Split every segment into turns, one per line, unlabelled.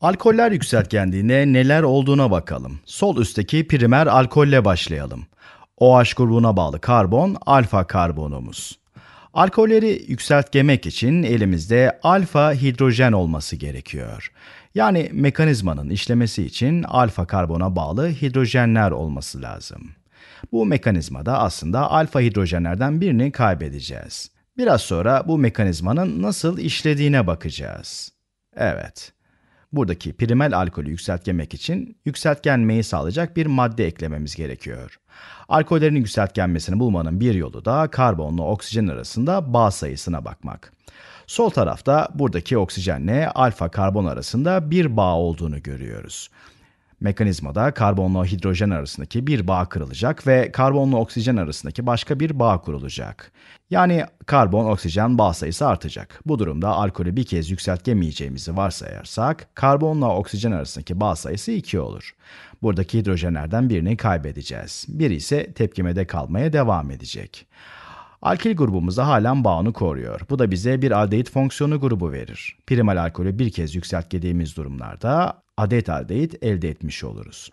Alkoller yükseltgenliğine neler olduğuna bakalım. Sol üstteki primer alkolle başlayalım. OH grubuna bağlı karbon alfa karbonumuz. Alkolleri yükseltgemek için elimizde alfa hidrojen olması gerekiyor. Yani mekanizmanın işlemesi için alfa karbona bağlı hidrojenler olması lazım. Bu mekanizmada aslında alfa hidrojenlerden birini kaybedeceğiz. Biraz sonra bu mekanizmanın nasıl işlediğine bakacağız. Evet. Buradaki primel alkolü yükseltgemek için yükseltgenmeyi sağlayacak bir madde eklememiz gerekiyor. Alkollerin yükseltgenmesini bulmanın bir yolu da karbonla oksijen arasında bağ sayısına bakmak. Sol tarafta buradaki oksijenle alfa karbon arasında bir bağ olduğunu görüyoruz. Mekanizmada karbonla hidrojen arasındaki bir bağ kırılacak ve karbonla oksijen arasındaki başka bir bağ kurulacak. Yani karbon-oksijen bağ sayısı artacak. Bu durumda alkolü bir kez yükseltemeyeceğimizi varsayarsak karbonla oksijen arasındaki bağ sayısı 2 olur. Buradaki hidrojenlerden birini kaybedeceğiz. Biri ise tepkimede kalmaya devam edecek. Alkil grubumuzda halen bağını koruyor. Bu da bize bir aldehit fonksiyonu grubu verir. Primal alkolü bir kez yükseltgediğimiz durumlarda adet aldehit elde etmiş oluruz.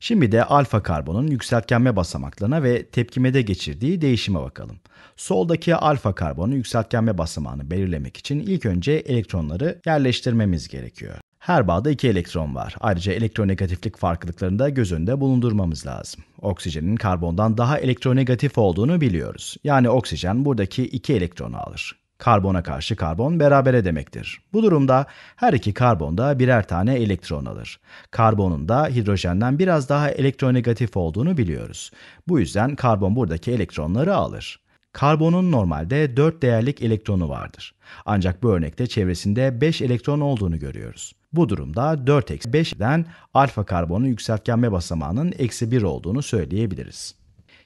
Şimdi de alfa karbonun yükseltgenme basamaklarına ve tepkimede geçirdiği değişime bakalım. Soldaki alfa karbonun yükseltgenme basamağını belirlemek için ilk önce elektronları yerleştirmemiz gerekiyor. Her bağda 2 elektron var. Ayrıca elektronegatiflik farklılıklarını da göz önünde bulundurmamız lazım. Oksijenin karbondan daha elektronegatif olduğunu biliyoruz. Yani oksijen buradaki 2 elektronu alır. Karbona karşı karbon berabere demektir. Bu durumda her iki karbonda birer tane elektron alır. Karbonun da hidrojenden biraz daha elektronegatif olduğunu biliyoruz. Bu yüzden karbon buradaki elektronları alır. Karbonun normalde 4 değerlik elektronu vardır. Ancak bu örnekte çevresinde 5 elektron olduğunu görüyoruz. Bu durumda 4 eksi 5'den alfa karbonun yükseltgenme basamağının eksi 1 olduğunu söyleyebiliriz.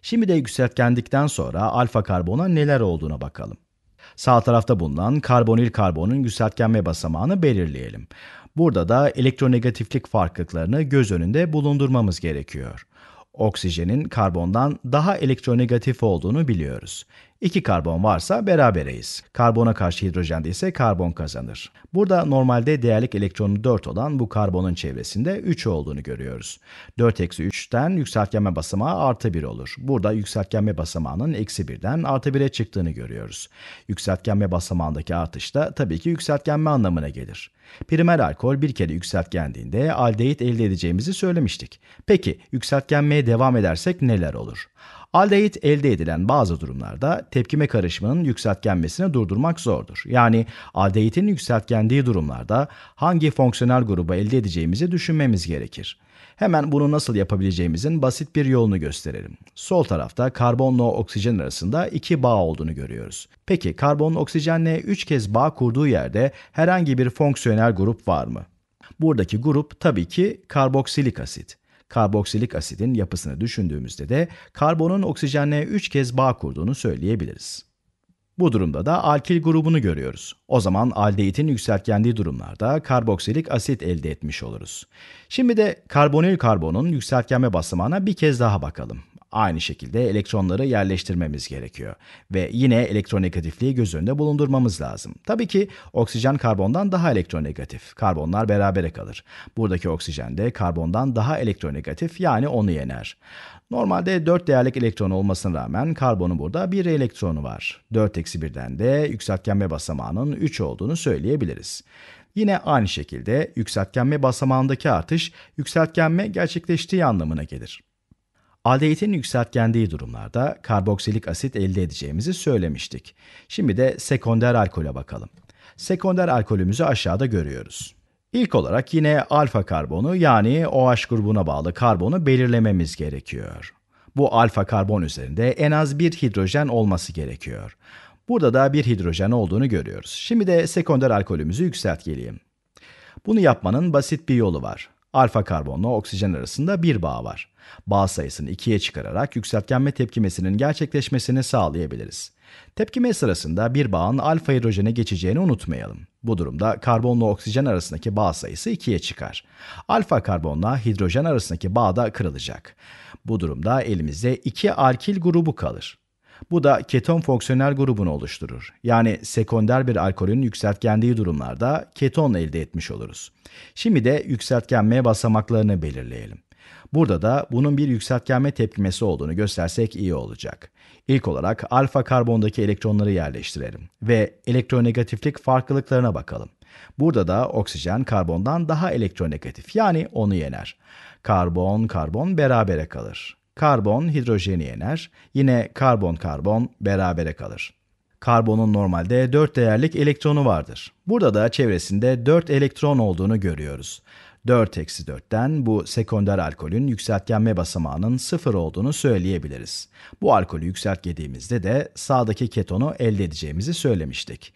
Şimdi de yükseltgendikten sonra alfa karbona neler olduğuna bakalım. Sağ tarafta bulunan karbonil karbonun yükseltgenme basamağını belirleyelim. Burada da elektronegatiflik farklılıklarını göz önünde bulundurmamız gerekiyor. Oksijenin karbondan daha elektronegatif olduğunu biliyoruz. İki karbon varsa berabereyiz. Karbona karşı hidrojende ise karbon kazanır. Burada normalde değerlik elektronu 4 olan bu karbonun çevresinde 3 olduğunu görüyoruz. 4 eksi 3'ten yükseltgenme basamağı artı 1 olur. Burada yükseltgenme basamağının eksi 1'den artı 1'e çıktığını görüyoruz. Yükseltgenme basamağındaki artış da tabii ki yükseltgenme anlamına gelir. Primer alkol bir kere yükseltgendiğinde aldehit elde edeceğimizi söylemiştik. Peki yükseltgenmeye devam edersek neler olur? Aldehit elde edilen bazı durumlarda tepkime karışımının yükseltgenmesini durdurmak zordur. Yani aldehitin yükseltgendiği durumlarda hangi fonksiyonel grubu elde edeceğimizi düşünmemiz gerekir. Hemen bunu nasıl yapabileceğimizin basit bir yolunu gösterelim. Sol tarafta karbonla oksijen arasında iki bağ olduğunu görüyoruz. Peki karbon oksijenle 3 kez bağ kurduğu yerde herhangi bir fonksiyonel grup var mı? Buradaki grup tabii ki karboksilik asit. Karboksilik asidin yapısını düşündüğümüzde de karbonun oksijenle 3 kez bağ kurduğunu söyleyebiliriz. Bu durumda da alkil grubunu görüyoruz. O zaman aldehidin yükseltgendiği durumlarda karboksilik asit elde etmiş oluruz. Şimdi de karbonil karbonun yükseltgenme basamağına bir kez daha bakalım. Aynı şekilde elektronları yerleştirmemiz gerekiyor ve yine elektronegatifliği göz önünde bulundurmamız lazım. Tabii ki oksijen karbondan daha elektronegatif. Karbonlar berabere kalır. Buradaki oksijen de karbondan daha elektronegatif yani onu yener. Normalde 4 değerlik elektron olmasına rağmen karbonun burada 1 elektronu var. 4 eksi 1'den de yükseltgenme basamağının 3 olduğunu söyleyebiliriz. Yine aynı şekilde yükseltgenme basamağındaki artış yükseltgenme gerçekleştiği anlamına gelir. Aldehit'in yükseltgendiği durumlarda karboksilik asit elde edeceğimizi söylemiştik. Şimdi de sekonder alkole bakalım. Sekonder alkolümüzü aşağıda görüyoruz. İlk olarak yine alfa karbonu yani OH grubuna bağlı karbonu belirlememiz gerekiyor. Bu alfa karbon üzerinde en az bir hidrojen olması gerekiyor. Burada da bir hidrojen olduğunu görüyoruz. Şimdi de sekonder alkolümüzü yükseltgeleyim. Bunu yapmanın basit bir yolu var. Alfa karbonla oksijen arasında bir bağ var. Bağ sayısını ikiye çıkararak yükseltgenme tepkimesinin gerçekleşmesini sağlayabiliriz. Tepkime sırasında bir bağın alfa hidrojene geçeceğini unutmayalım. Bu durumda karbonla oksijen arasındaki bağ sayısı 2'ye çıkar. Alfa karbonla hidrojen arasındaki bağ da kırılacak. Bu durumda elimizde 2 alkil grubu kalır. Bu da keton fonksiyonel grubunu oluşturur. Yani sekonder bir alkolün yükseltgendiği durumlarda keton elde etmiş oluruz. Şimdi de yükseltgenme basamaklarını belirleyelim. Burada da bunun bir yükseltgenme tepkimesi olduğunu göstersek iyi olacak. İlk olarak alfa karbondaki elektronları yerleştirelim ve elektronegatiflik farklılıklarına bakalım. Burada da oksijen karbondan daha elektronegatif yani onu yener. Karbon karbon berabere kalır. Karbon hidrojeni yener, yine karbon-karbon berabere kalır. Karbonun normalde 4 değerlik elektronu vardır. Burada da çevresinde 4 elektron olduğunu görüyoruz. 4-4'ten bu sekonder alkolün yükseltgenme basamağının 0 olduğunu söyleyebiliriz. Bu alkolü yükseltgediğimizde de sağdaki ketonu elde edeceğimizi söylemiştik.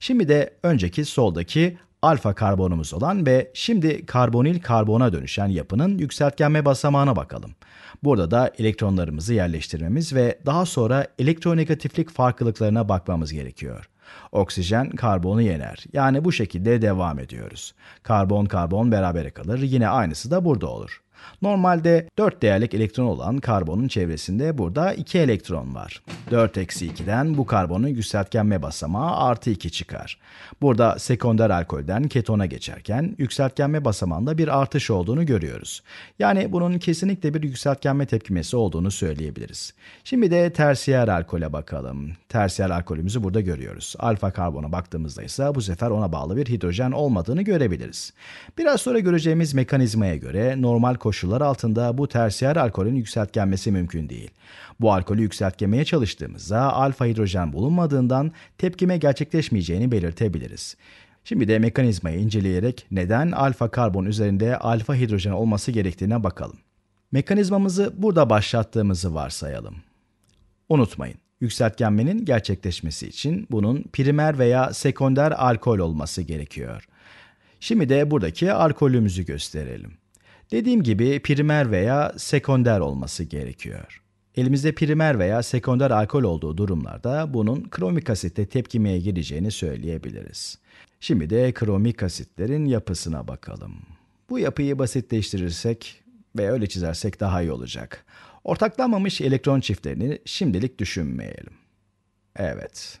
Şimdi de önceki soldaki alfa karbonumuz olan ve şimdi karbonil karbona dönüşen yapının yükseltgenme basamağına bakalım. Burada da elektronlarımızı yerleştirmemiz ve daha sonra elektronegatiflik farklılıklarına bakmamız gerekiyor. Oksijen karbonu yener. Yani bu şekilde devam ediyoruz. Karbon karbon berabere kalır. Yine aynısı da burada olur. Normalde 4 değerlik elektron olan karbonun çevresinde burada 2 elektron var. 4 eksi 2'den bu karbonun yükseltgenme basamağı artı 2 çıkar. Burada sekonder alkolden ketona geçerken yükseltgenme basamağında bir artış olduğunu görüyoruz. Yani bunun kesinlikle bir yükseltgenme tepkimesi olduğunu söyleyebiliriz. Şimdi de tersiyer alkole bakalım. Tersiyer alkolümüzü burada görüyoruz. Alfa karbona baktığımızda ise bu sefer ona bağlı bir hidrojen olmadığını görebiliriz. Biraz sonra göreceğimiz mekanizmaya göre normal koşullarda koşullar altında bu tersiyer alkolün yükseltgenmesi mümkün değil. Bu alkolü yükseltgemeye çalıştığımızda alfa hidrojen bulunmadığından tepkime gerçekleşmeyeceğini belirtebiliriz. Şimdi de mekanizmayı inceleyerek neden alfa karbon üzerinde alfa hidrojen olması gerektiğine bakalım. Mekanizmamızı burada başlattığımızı varsayalım. Unutmayın, yükseltgenmenin gerçekleşmesi için bunun primer veya sekonder alkol olması gerekiyor. Şimdi de buradaki alkolümüzü gösterelim. Dediğim gibi primer veya sekonder olması gerekiyor. Elimizde primer veya sekonder alkol olduğu durumlarda bunun kromik asitte tepkimeye gireceğini söyleyebiliriz. Şimdi de kromik asitlerin yapısına bakalım. Bu yapıyı basitleştirirsek ve öyle çizersek daha iyi olacak. Ortaklanmamış elektron çiftlerini şimdilik düşünmeyelim. Evet,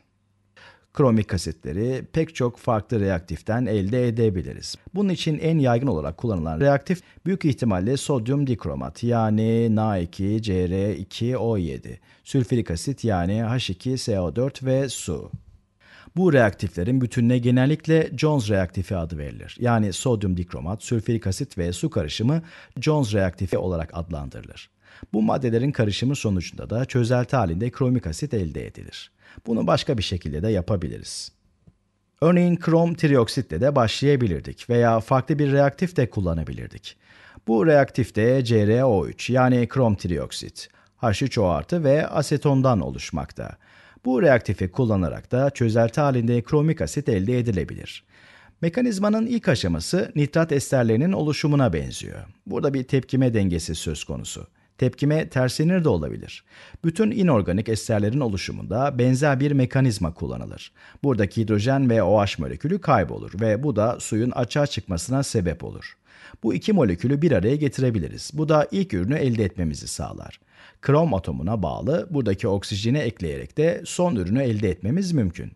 kromik asitleri, pek çok farklı reaktiften elde edebiliriz. Bunun için en yaygın olarak kullanılan reaktif büyük ihtimalle sodyum dikromat yani Na2Cr2O7, sülfürik asit yani H2SO4 ve su. Bu reaktiflerin bütününe genellikle Jones reaktifi adı verilir. Yani sodyum dikromat, sülfürik asit ve su karışımı Jones reaktifi olarak adlandırılır. Bu maddelerin karışımı sonucunda da çözelti halinde kromik asit elde edilir. Bunu başka bir şekilde de yapabiliriz. Örneğin krom trioksitle de başlayabilirdik veya farklı bir reaktif de kullanabilirdik. Bu reaktif de CrO3 yani krom trioksit, H3O artı ve asetondan oluşmakta. Bu reaktifi kullanarak da çözelti halinde kromik asit elde edilebilir. Mekanizmanın ilk aşaması nitrat esterlerinin oluşumuna benziyor. Burada bir tepkime dengesi söz konusu. Tepkime tersinir de olabilir. Bütün inorganik esterlerin oluşumunda benzer bir mekanizma kullanılır. Buradaki hidrojen ve OH molekülü kaybolur ve bu da suyun açığa çıkmasına sebep olur. Bu iki molekülü bir araya getirebiliriz. Bu da ilk ürünü elde etmemizi sağlar. Krom atomuna bağlı buradaki oksijeni ekleyerek de son ürünü elde etmemiz mümkün.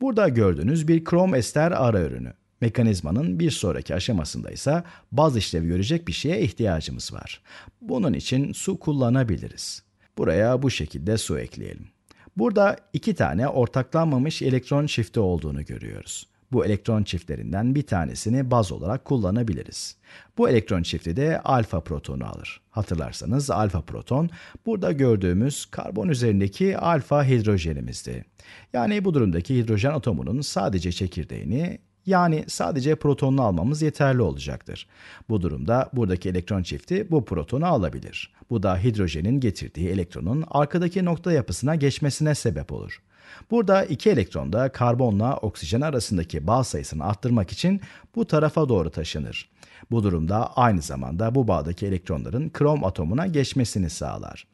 Burada gördüğünüz bir krom ester ara ürünü. Mekanizmanın bir sonraki aşamasında ise baz işlevi görecek bir şeye ihtiyacımız var. Bunun için su kullanabiliriz. Buraya bu şekilde su ekleyelim. Burada iki tane ortaklanmamış elektron çifti olduğunu görüyoruz. Bu elektron çiftlerinden bir tanesini baz olarak kullanabiliriz. Bu elektron çifti de alfa protonu alır. Hatırlarsanız alfa proton burada gördüğümüz karbon üzerindeki alfa hidrojenimizdi. Yani bu durumdaki hidrojen atomunun sadece çekirdeğini yani sadece protonunu almamız yeterli olacaktır. Bu durumda buradaki elektron çifti bu protonu alabilir. Bu da hidrojenin getirdiği elektronun arkadaki nokta yapısına geçmesine sebep olur. Burada iki elektron da karbonla oksijen arasındaki bağ sayısını arttırmak için bu tarafa doğru taşınır. Bu durumda aynı zamanda bu bağdaki elektronların krom atomuna geçmesini sağlar.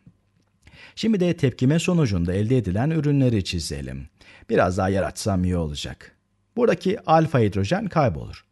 Şimdi de tepkime sonucunda elde edilen ürünleri çizelim. Biraz daha yaratsam iyi olacak. Buradaki alfa hidrojen kaybolur.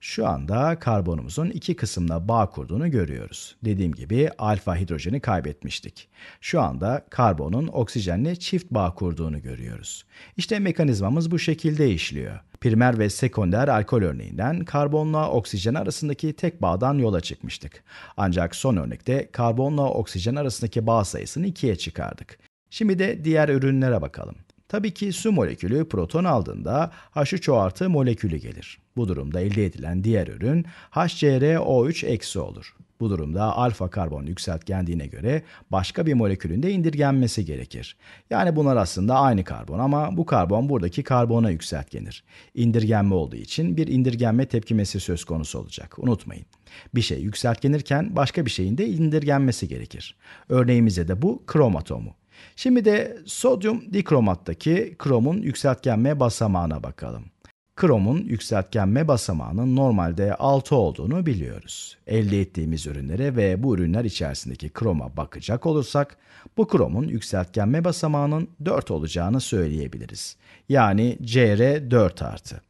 Şu anda karbonumuzun iki kısımla bağ kurduğunu görüyoruz. Dediğim gibi alfa hidrojeni kaybetmiştik. Şu anda karbonun oksijenle çift bağ kurduğunu görüyoruz. İşte mekanizmamız bu şekilde işliyor. Primer ve sekonder alkol örneğinden karbonla oksijen arasındaki tek bağdan yola çıkmıştık. Ancak son örnekte karbonla oksijen arasındaki bağ sayısını ikiye çıkardık. Şimdi de diğer ürünlere bakalım. Tabii ki su molekülü proton aldığında H3O artı molekülü gelir. Bu durumda elde edilen diğer ürün HCrO3 eksi olur. Bu durumda alfa karbon yükseltgendiğine göre başka bir molekülün de indirgenmesi gerekir. Yani bunlar aslında aynı karbon ama bu karbon buradaki karbona yükseltgenir. İndirgenme olduğu için bir indirgenme tepkimesi söz konusu olacak. Unutmayın. Bir şey yükseltgenirken başka bir şeyin de indirgenmesi gerekir. Örneğimizde de bu krom atomu. Şimdi de sodyum dikromattaki kromun yükseltgenme basamağına bakalım. Kromun yükseltgenme basamağının normalde 6 olduğunu biliyoruz. Elde ettiğimiz ürünlere ve bu ürünler içerisindeki kroma bakacak olursak, bu kromun yükseltgenme basamağının 4 olacağını söyleyebiliriz. Yani CR 4 artı.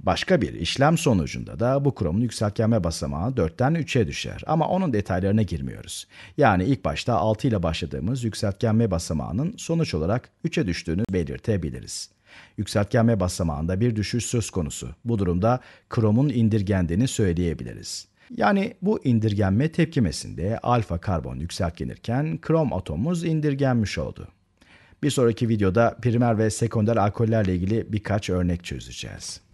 Başka bir işlem sonucunda da bu kromun yükseltgenme basamağı 4'ten 3'e düşer ama onun detaylarına girmiyoruz. Yani ilk başta 6 ile başladığımız yükseltgenme basamağının sonuç olarak 3'e düştüğünü belirtebiliriz. Yükseltgenme basamağında bir düşüş söz konusu. Bu durumda kromun indirgendiğini söyleyebiliriz. Yani bu indirgenme tepkimesinde alfa karbon yükseltgenirken krom atomumuz indirgenmiş oldu. Bir sonraki videoda primer ve sekonder alkollerle ilgili birkaç örnek çözeceğiz.